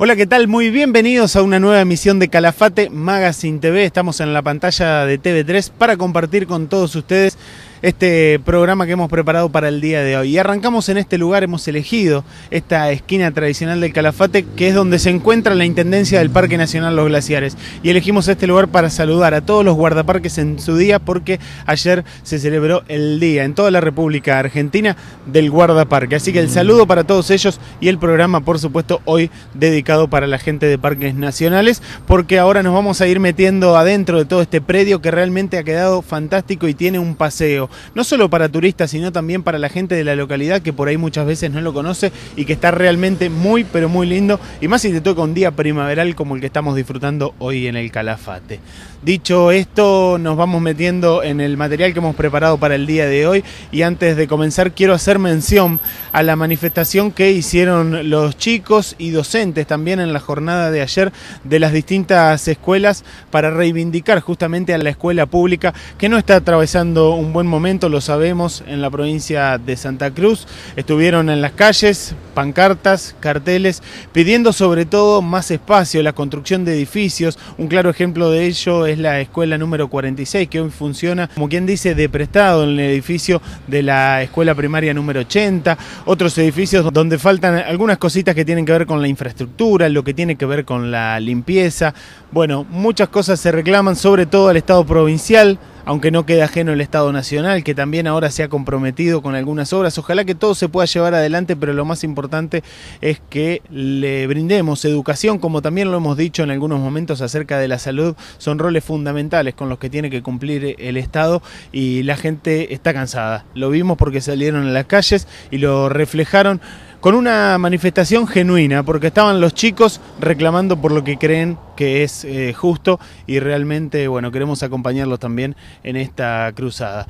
Hola, ¿qué tal? Muy bienvenidos a una nueva emisión de Calafate Magazine TV. Estamos en la pantalla de TV3 para compartir con todos ustedes este programa que hemos preparado para el día de hoy. Y arrancamos en este lugar, hemos elegido esta esquina tradicional del Calafate, que es donde se encuentra la Intendencia del Parque Nacional Los Glaciares. Y elegimos este lugar para saludar a todos los guardaparques en su día, porque ayer se celebró el día en toda la República Argentina del guardaparque. Así que el saludo para todos ellos y el programa, por supuesto, hoy dedicado para la gente de Parques Nacionales, porque ahora nos vamos a ir metiendo adentro de todo este predio que realmente ha quedado fantástico y tiene un paseo no solo para turistas, sino también para la gente de la localidad que por ahí muchas veces no lo conoce y que está realmente muy, pero muy lindo, y más si te toca un día primaveral como el que estamos disfrutando hoy en el Calafate. Dicho esto, nos vamos metiendo en el material que hemos preparado para el día de hoy y antes de comenzar quiero hacer mención a la manifestación que hicieron los chicos y docentes también en la jornada de ayer de las distintas escuelas para reivindicar justamente a la escuela pública que no está atravesando un buen momento momento, lo sabemos, en la provincia de Santa Cruz. Estuvieron en las calles, pancartas, carteles, pidiendo sobre todo más espacio, la construcción de edificios. Un claro ejemplo de ello es la escuela número 46, que hoy funciona, como quien dice, de prestado en el edificio de la escuela primaria número 80. Otros edificios donde faltan algunas cositas que tienen que ver con la infraestructura, lo que tiene que ver con la limpieza. Bueno, muchas cosas se reclaman, sobre todo al Estado provincial aunque no quede ajeno el Estado Nacional, que también ahora se ha comprometido con algunas obras. Ojalá que todo se pueda llevar adelante, pero lo más importante es que le brindemos educación, como también lo hemos dicho en algunos momentos acerca de la salud, son roles fundamentales con los que tiene que cumplir el Estado y la gente está cansada. Lo vimos porque salieron a las calles y lo reflejaron con una manifestación genuina, porque estaban los chicos reclamando por lo que creen que es eh, justo y realmente, bueno, queremos acompañarlos también en esta cruzada.